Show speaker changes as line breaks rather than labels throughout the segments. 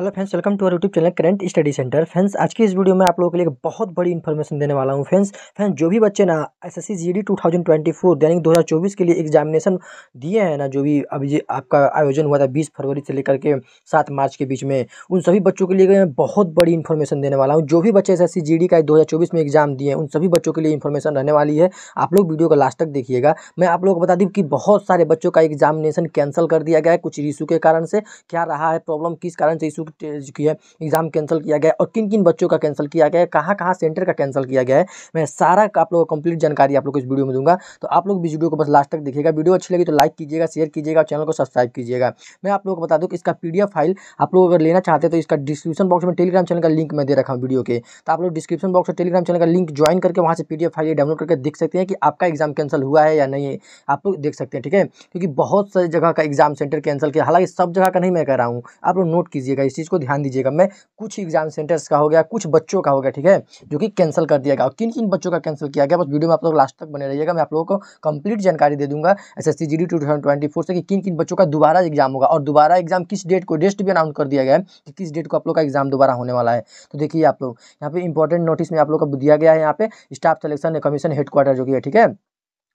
hello friends welcome to our YouTube channel current study centre friends आज की इस video में आप लोगों के लिए बहुत बड़ी इन्फॉर्मेशन देने वाला हूं फ्रेंड्स फ्रेंड्स जो भी बच्चे ना एसएससी जीडी 2024 यानी 2024 के लिए एग्जामिनेशन दिए हैं ना जो भी अभी आपका आयोजन हुआ था बीस फरवरी से लेकर के सात मार्च के बीच में उन सभी बच्चों के लिए मैं बहुत बड़ी इन्फॉर्मेशन देने वाला हूँ जो भी बच्चे एस एस का दो में एग्जाम दिए हैं उन सभी बच्चों के लिए इन्फॉर्मेशन रहने वाली है आप लोग वीडियो को लास्ट तक देखिएगा मैं आप लोगों को बता दूँ कि बहुत सारे बच्चों का एग्जामिनेशन कैंसिल कर दिया गया है कुछ इशू के कारण से क्या रहा है प्रॉब्लम किस कारण से इशू की है एग्ज़ाम कैंसिल किया गया और किन किन बच्चों का कैंसिल किया गया कहाँ कहाँ सेंटर का कैंसिल किया गया है मैं सारा आप लोगों को कंप्लीट जानकारी आप लोग को इस वीडियो में दूंगा तो आप लोग भी वीडियो को बस लास्ट तक देखिएगा वीडियो अच्छी लगी तो लाइक कीजिएगा शेयर कीजिएगा और चैनल को सब्सक्राइब कीजिएगा मैं आप लोग को बता दूँ कि इसका पी फाइल आप लोग अगर लेना चाहते तो इसका डिस्क्रिप्शन बॉक्स में टेलीग्राम चैनल का लिंक मैं दे रखा हूँ वीडियो के तो आप लोग डिस्क्रिप्शन बॉक्स और टेलीग्राम चैनल का लिंक ज्वाइन करके वहाँ से पी फाइल डाउनलोड करके देख सकते हैं कि आपका एग्जाम कैंसिल हुआ है या नहीं आप लोग देख सकते हैं ठीक है क्योंकि बहुत सारी जगह का एग्जाम सेंटर कैंसिल किया हालांकि सब जगह का नहीं मैं कह रहा हूँ आप लोग नोट कीजिएगा इस चीज़ को ध्यान दीजिएगा मैं कुछ एग्जाम सेंटर्स का हो गया कुछ बच्चों का हो गया ठीक है जो कि कैंसिल कर दिया गया और किन किन बच्चों का कैंसिल किया गया बस वीडियो में आप लोग लास्ट तक बने रहिएगा मैं आप लोगों को कंप्लीट जानकारी दे दूंगा S S C D two thousand से कि किन किन बच्चों का दोबारा एग्जाम होगा और दोबारा एग्जाम किस डेट को डेस्ट भी अनाउंस कर दिया गया कि किस डेट को आप लोग का एग्जाम दोबारा होने वाला है तो देखिए आप लोग यहाँ पे इंपॉर्टेंट नोटिस में आप लोग का दिया गया है यहाँ पे स्टाफ सेलेक्शन कमीशन हेडक्वार्टर जो कि है ठीक है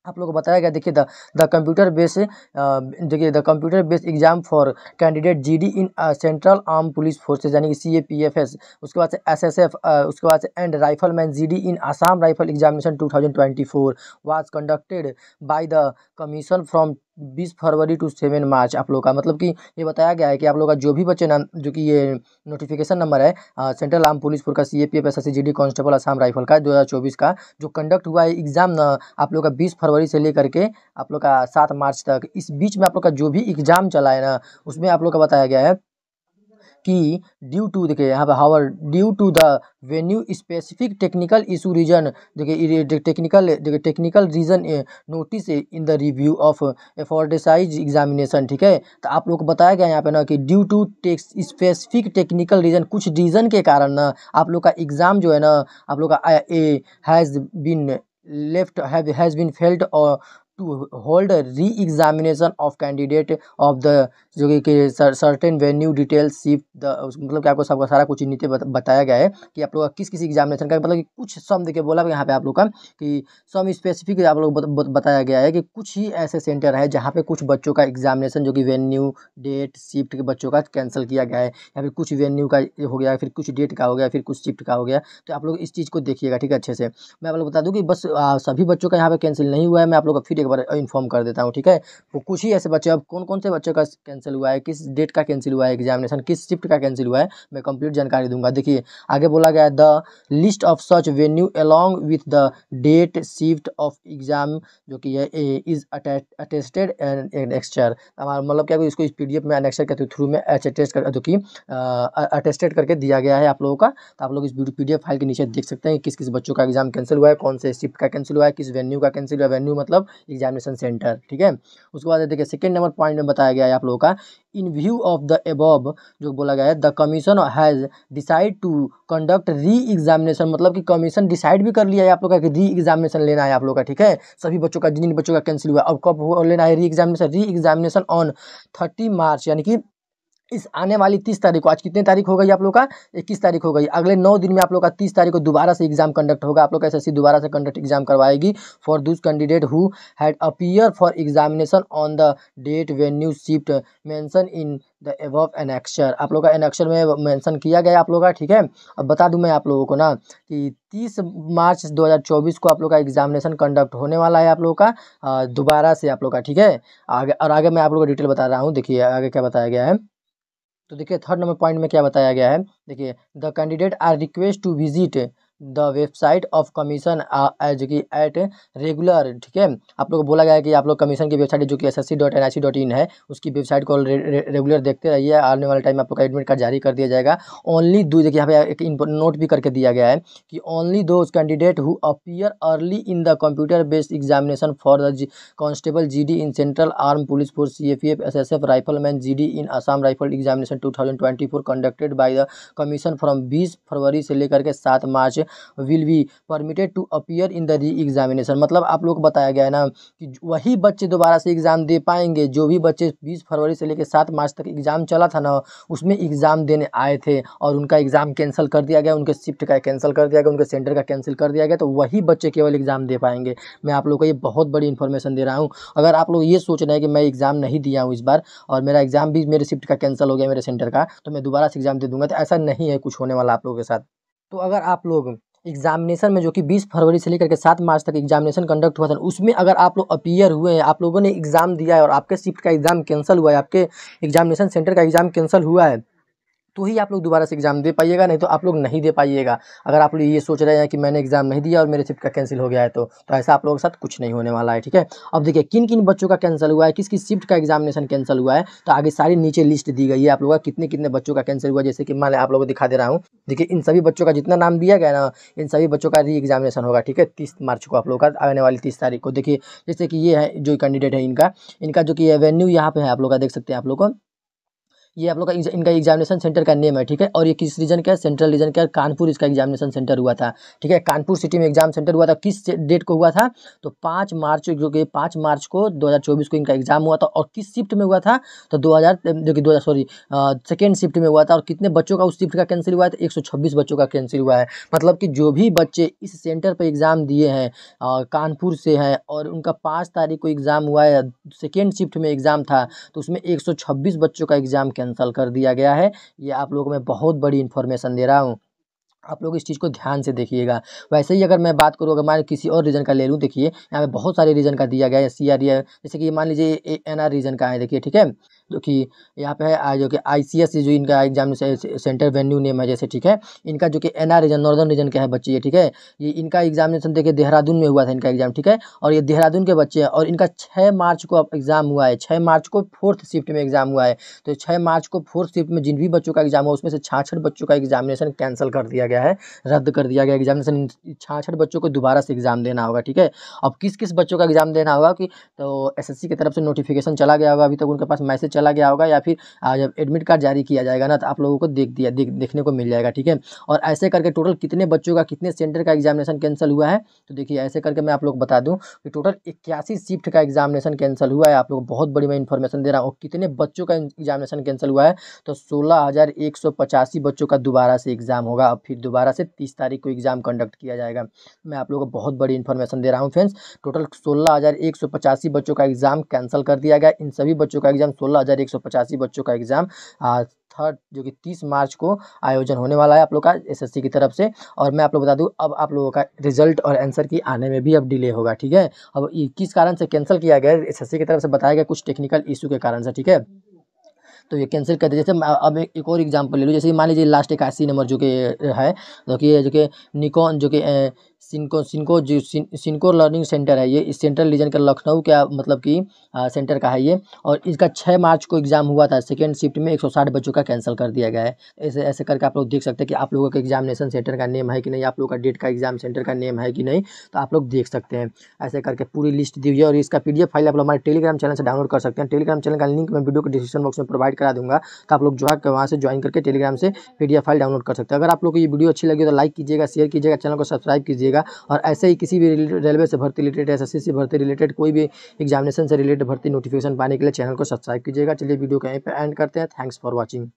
आप लोगों को बताया गया देखिए द द कंप्यूटर बेस देखिए the computer base exam for candidate GD in central arm police forces यानी कि C A P F S उसके बाद से एस एस एफ उसके बाद से and rifle man G D in Assam rifle examination two thousand twenty four was conducted by the commission from बीस फरवरी टू सेवन मार्च आप लोग का मतलब कि ये बताया गया है कि आप लोग का जो भी बच्चे नाम जो कि ये नोटिफिकेशन नंबर है सेंट्रल आर्म पुलिस फोर का C A P F S S G D constable Assam rifle का 2024 का जो कंडक्ट हुआ है एग्ज़ाम आप लोग का बीस फरवरी से लेकर के आप लोग का सात मार्च तक इस बीच में आप लोग का जो भी एग्ज़ाम चला है ना उसमें आप लोग का बताया गया है कि ड्यू टू देखिए यहाँ पे however due to the venue specific technical issue reason देखिए टेक्निकल देखिए technical reason notice in the review of aforesaid examination ठीक है तो आप लोग को बताया गया यहाँ पे ना कि ड्यू टू टेक्स स्पेसिफिक टेक्निकल रीजन कुछ रीजन के कारण ना आप लोग का एग्ज़ाम जो है ना आप लोग का has been left has been failed और to hold re examination of candidate of the जो कि सर्टेन वेन्यू डिटेल सिर्फ द मतलब कि आपको सबका सारा कुछ नीति बताया गया है कि आप लोग का किस किस एग्जामिनेशन का मतलब कि कुछ सम देखिए बोला यहाँ पे आप लोग का कि सम स्पेसिफिक आप लोग बताया गया है कि कुछ ही ऐसे सेंटर है जहाँ पे कुछ बच्चों का एग्जामिनेशन जो कि वेन्यू डेट शिफ्ट के बच्चों का कैंसिल किया गया है या फिर कुछ वेन्यू का हो गया फिर कुछ डेट का हो गया फिर कुछ शिफ्ट का हो गया तो आप लोग इस चीज़ को देखिएगा ठीक है अच्छे से मैं आप लोग बता दूँ कि बस सभी बच्चों का यहाँ पर कैंसिल नहीं हुआ है मैं आप लोग का फिर एक बार इन्फॉर्म कर देता हूँ ठीक है वो कुछ ही ऐसे बच्चे अब कौन कौन से बच्चे का कैंसिल हुआ है किस डेट का कैंसिल हुआ है एग्जामिनेशन किस शिफ्ट का कैंसिल हुआ है मैं कंप्लीट जानकारी दूंगा देखिए आगे बोला गया है the list of such venue along with the date shift of exam जो कि है इज अटेस्टेड एंड एक्सचर हमारा मतलब क्या इसको इस पी में अनेक्सर के थ्रू में जो कि अटेस्टेड करके दिया गया है आप लोगों का तो आप लोग इस पी डी फाइल के नीचे देख सकते हैं किस किस बच्चों का एग्जाम कैंसिल हुआ है कौन से शिफ्ट का कैंसिल हुआ है किस वेन्यू का कैंसिल हुआ है वेन्यू मतलब एग्जामिनेशन सेंटर ठीक है उसके बाद देखिए सेकेंड नंबर पॉइंट में बताया गया है आप लोगों का in view of the above जो बोला गया है the commission has decide to conduct re examination मतलब कि कमीशन डिसाइड भी कर लिया है आप लोग का कि री एग्जामिनेशन लेना है आप लोग का ठीक है सभी बच्चों का जिन बच्चों का कैंसिल हुआ अब कब लेना है re examination re examination on thirty March यानी कि इस आने वाली तीस तारीख को आज कितने तारीख हो गई आप लोग का इक्कीस तारीख हो गई अगले नौ दिन में आप लोग का तीस तारीख को दोबारा से एग्जाम कंडक्ट होगा आप लोग का एस दोबारा से कंडक्ट एग्जाम करवाएगी for those candidate who had appear for examination on the date venue shift mention in the annexure आप लोग का एन एक्शर में मैंसन किया गया आप लोग का ठीक है अब बता दूँ मैं आप लोगों को ना कि तीस मार्च दो को आप लोग का एग्जामिनेशन कंडक्ट होने वाला है आप लोगों का दोबारा से आप लोग का ठीक है आगे और आगे मैं आप लोग को डिटेल बता रहा हूँ देखिए आगे क्या बताया गया है तो देखिए थर्ड नंबर पॉइंट में क्या बताया गया है देखिए the candidate are request to visit the website of commission as कि एट रेगुलर ठीक है आप लोग को बोला गया है कि आप लोग कमीशन की वेबसाइट जो कि S S C dot N I C dot in है उसकी वेबसाइट को रे, रे, रेगुलर देखते रहिए आने वाले टाइम में आपको एडमिट कार्ड जारी कर दिया जाएगा ओनली दो देखिए यहाँ पे एक नोट भी करके दिया गया है कि ओनली दो candidate who appear early in the computer based examination for the constable G D in central arm police force C F F S S F rifleman G D in Assam rifle examination two thousand twenty four conducted by the commission from बीस फरवरी से लेकर के सात मार्च will be permitted to appear in the re examination मतलब आप लोग को बताया गया है ना कि वही बच्चे दोबारा से एग्ज़ाम दे पाएंगे जो भी बच्चे बीस फरवरी से लेकर सात मार्च तक एग्ज़ाम चला था ना उसमें एग्ज़ाम देने आए थे और उनका एग्ज़ाम कैंसिल कर दिया गया उनके शिफ्ट का कैंसिल कर दिया गया उनके सेंटर का कैंसिल कर दिया गया तो वही बच्चे केवल एग्ज़ाम दे पाएंगे मैं आप लोग को ये बहुत बड़ी इन्फॉर्मेशन दे रहा हूँ अगर आप लोग ये सोच रहे हैं कि मैं एग्ज़ाम नहीं दिया हूँ इस बार और मेरा एग्ज़ाम भी मेरे शिफ्ट का कैंसिल हो गया मेरे सेंटर का तो मैं दोबारा से एग्ज़ाम दे दूँगा तो ऐसा नहीं है कुछ होने वाला आप लोगों के साथ तो अगर आप लोग एग्जामिनेशन में जो कि 20 फरवरी से लेकर के 7 मार्च तक एग्जामिनेशन कंडक्ट हुआ था उसमें अगर आप लोग अपियर हुए हैं आप लोगों ने एग्ज़ाम दिया है और आपके शिफ्ट का एग्ज़ाम कैंसिल हुआ है आपके एग्जामिनेशन सेंटर का एग्ज़ाम कैंसिल हुआ है तो ही आप लोग दोबारा से एग्ज़ाम दे पाइएगा नहीं तो आप लोग नहीं दे पाइएगा अगर आप लोग ये सोच रहे हैं कि मैंने एग्ज़ाम नहीं दिया और मेरे शिफ्ट का कैंसिल हो गया है तो, तो ऐसा आप लोगों के साथ कुछ नहीं होने वाला है ठीक है अब देखिए किन किन बच्चों का कैंसिल हुआ है किस किस शिफ्ट का एग्जामिनेशन कैंसिल हुआ है तो आगे सारी नीचे लिस्ट दी गई है आप लोगों का कितने कितने बच्चों का कैंसिल हुआ जैसे कि मैं आप लोगों को दिखा दे रहा हूँ देखिए इन सभी बच्चों का जितना नाम दिया गया ना इन सभी बच्चों का री एग्जामिनेशन होगा ठीक है तीस मार्च को आप लोग का आने वाली तीस तारीख को देखिए जैसे कि ये है जो कैंडिडेट है इनका इनका जो कि रेवेन्यू यहाँ पे है आप लोग का देख सकते हैं आप लोग को ये आप लोग का इनका एग्जामिनेशन सेंटर का नेम है ठीक है और ये किस रीजन का है सेंट्रल रीजन का कानपुर इसका एग्जामिनेशन सेंटर हुआ था ठीक है कानपुर सिटी में एग्जाम सेंटर हुआ था किस डेट को हुआ था तो पाँच मार्च जो कि पाँच मार्च को चौबीस को इनका एग्जाम हुआ था और किस शिफ्ट में हुआ था तो हज़ार जो कि हज़ार सॉरी सेकेंड शिफ्ट में हुआ था और कितने बच्चों का उस शिफ्ट का कैंसिल हुआ था तो एक बच्चों का कैंसिल हुआ है मतलब कि जो भी बच्चे इस सेंटर पर एग्ज़ाम दिए हैं कानपुर से हैं और उनका पाँच तारीख को एग्ज़ाम हुआ है सेकेंड शिफ्ट में एग्ज़ाम था तो उसमें एक बच्चों का एग्ज़ाम कैंसिल कर दिया गया है ये आप लोगों में बहुत बड़ी इन्फॉर्मेशन दे रहा हूँ आप लोग इस चीज़ को ध्यान से देखिएगा वैसे ही अगर मैं बात करूँ अगर मैं किसी और रीजन का ले लूँ देखिए यहाँ पे बहुत सारे रीजन का दिया गया है सी आर e जैसे कि मान लीजिए एन आर रीजन का है देखिए ठीक है जो कि यहाँ पे है जो कि आई जो इनका एग्जाम सेंटर वेन्यू नेम है जैसे ठीक है इनका जो कि एन रीजन नॉर्दर्न रीजन का है बच्चे ये ठीक है ये इनका एग्जामिनेशन देखिए देहरादून में हुआ था इनका एग्जाम ठीक है और ये देहरादून के बच्चे हैं और इनका छः मार्च को अब एग्जाम हुआ है छः मार्च को फोर्थ शिफ्ट में एग्जाम हुआ है तो छः मार्च को फोर्थ शिफ्ट में जिन भी बच्चों का एग्जाम हुआ उसमें से छाछठ बच्चों का एग्जामिनेशन कैंसिल कर दिया गया है रद्द कर दिया गया एग्जामिनेशन छाछठ बच्चों को दोबारा से एग्जाम देना होगा ठीक है अब किस किस बच्चों का एग्जाम देना होगा कि तो एस की तरफ से नोटिफिकेशन चला गया होगा अभी तक उनके पास मैसेज चला गया होगा या फिर जब एडमिट कार्ड जारी किया जाएगा ना तो आप लोगों को देख दिया देख देखने को मिल जाएगा ठीक है और ऐसे करके टोटल कितने बच्चों का कितने सेंटर का एग्जामिनेशन कैंसिल हुआ है तो देखिए ऐसे करके मैं आप लोग बता दूँ कि टोटल इक्यासी शिफ्ट का एग्जामिनेशन कैंसिल हुआ है आप लोग बहुत बड़ी मैं इन्फॉर्मेशन दे रहा हूँ कितने बच्चों का एग्जामिनेशन कैंसिल हुआ है तो सोलह बच्चों का दोबारा से एग्ज़ाम होगा और फिर दोबारा से तीस तारीख को एग्ज़ाम कंडक्ट किया जाएगा मैं आप लोगों को बहुत बड़ी इन्फॉर्मेशन दे रहा हूँ फ्रेंड्स टोटल सोलह बच्चों का एग्ज़ाम कैंसिल कर दिया गया इन सभी बच्चों का एग्ज़ाम सोलह हज़ार बच्चों का एग्ज़ाम थर्ड जो कि 30 मार्च को आयोजन होने वाला है आप लोग का एसएससी की तरफ से और मैं आप लोग बता दूं अब आप लोगों का रिजल्ट और आंसर की आने में भी अब डिले होगा ठीक है अब ये किस कारण से कैंसिल किया गया एसएससी की तरफ से बताया गया कुछ टेक्निकल इशू के कारण से ठीक है तो ये कैंसिल कर दिया जैसे अब एक और एग्जाम्पल ले लूँ जैसे मान लीजिए लास्ट इक्यासी नंबर जो कि है जो कि जो कि निकॉन जो कि सिनको सिनको जो सिंको सिनको लर्निंग सेंटर है ये सेंट्रल रीजन का लखनऊ का मतलब कि सेंटर का है ये और इसका छः मार्च को एग्ज़ाम हुआ था सेकेंड शिफ्ट में 160 बच्चों का कैंसिल कर दिया गया है ऐसे ऐसे करके आप लोग देख सकते हैं कि आप लोगों का एग्जामिनेशन सेंटर का नेम है कि नहीं आप लोगों का डेट का एग्जाम सेंटर का नेम है कि नहीं तो आप लोग देख सकते हैं ऐसे करके पूरी लिस्ट दी हुई है और इसका पी फाइल आप लोग हमारे टेलीग्राम चैनल से डाउनलोड कर सकते हैं टेलीग्राम चैनल का लिंक मैं वीडियो को डिस्क्रिप्शन बॉक्स में प्रोवाइड करा दूंगा तो आप लोग जो है वहाँ से ज्वाइन करके टेलीग्राम से पी फाइल डाउनलोड कर सकते हैं अगर आप लोग को ये वीडियो अच्छी लगी तो लाइक कीजिएगा शेयर कीजिएगा चैनल को सब्सक्राइब कीजिएगा कीजिएगा और ऐसे ही किसी भी रेलवे से भर्ती रिलेटेड एस से भर्ती रिलेटेड कोई भी एग्जामिनेशन से रिलेटेड भर्ती नोटिफिकेशन पाने के लिए चैनल को सब्सक्राइब कीजिएगा चलिए वीडियो कहीं पर एंड करते हैं थैंक्स फॉर वॉचिंग